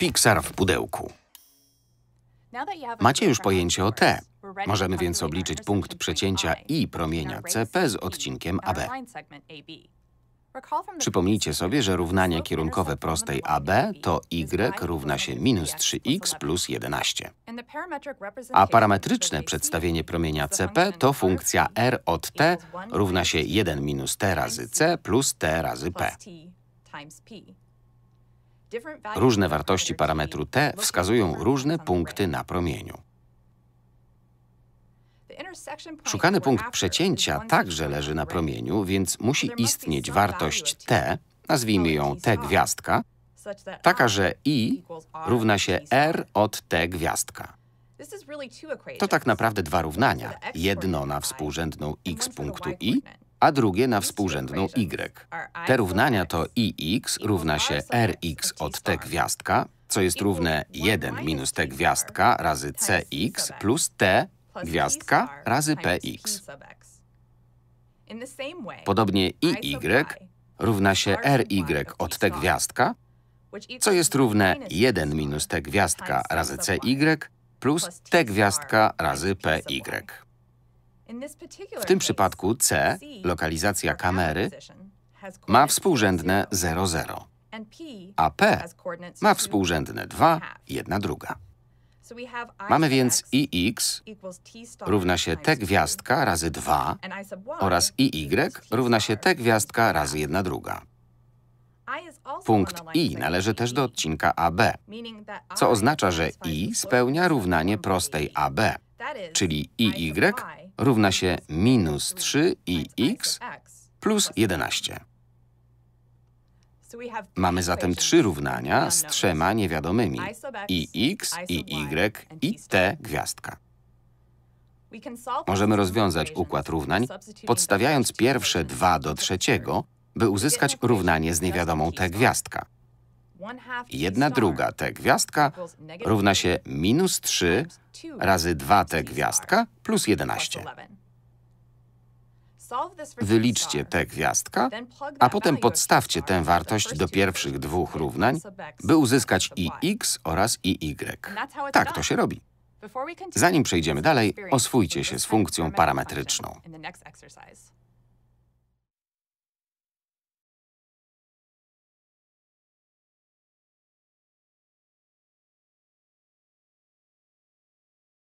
Pixar w pudełku. Macie już pojęcie o T. Możemy więc obliczyć punkt przecięcia I promienia CP z odcinkiem AB. Przypomnijcie sobie, że równanie kierunkowe prostej AB to y równa się minus 3x plus 11. A parametryczne przedstawienie promienia CP to funkcja r od t równa się 1 minus t razy c plus t razy p. Różne wartości parametru T wskazują różne punkty na promieniu. Szukany punkt przecięcia także leży na promieniu, więc musi istnieć wartość T, nazwijmy ją T gwiazdka, taka, że I równa się R od T gwiazdka. To tak naprawdę dwa równania. Jedno na współrzędną x punktu i a drugie na współrzędną y. Te równania to ix równa się rx od t gwiazdka, co jest równe 1 minus t gwiazdka razy cx plus t gwiazdka razy px. Podobnie iy równa się ry od t gwiazdka, co jest równe 1 minus t gwiazdka razy cy plus t gwiazdka razy py. W tym przypadku C, lokalizacja kamery, ma współrzędne 00, a P ma współrzędne 2, 1 2 Mamy więc Ix y y równa się T gwiazdka razy 2 oraz Iy równa się T gwiazdka razy 1 2 Punkt I należy też e. do odcinka AB, co oznacza, że I spełnia równanie prostej AB, czyli IY równa się minus 3 i x plus 11. Mamy zatem trzy równania z trzema niewiadomymi i x, i y, i t gwiazdka. Możemy rozwiązać układ równań, podstawiając pierwsze dwa do trzeciego, by uzyskać równanie z niewiadomą t gwiazdka. Jedna druga t gwiazdka równa się minus 3 razy 2 t gwiazdka plus 11. Wyliczcie t gwiazdka, a potem podstawcie tę wartość do pierwszych dwóch równań, by uzyskać y. i x oraz i y. Tak to się robi. Zanim przejdziemy dalej, oswójcie się z funkcją parametryczną.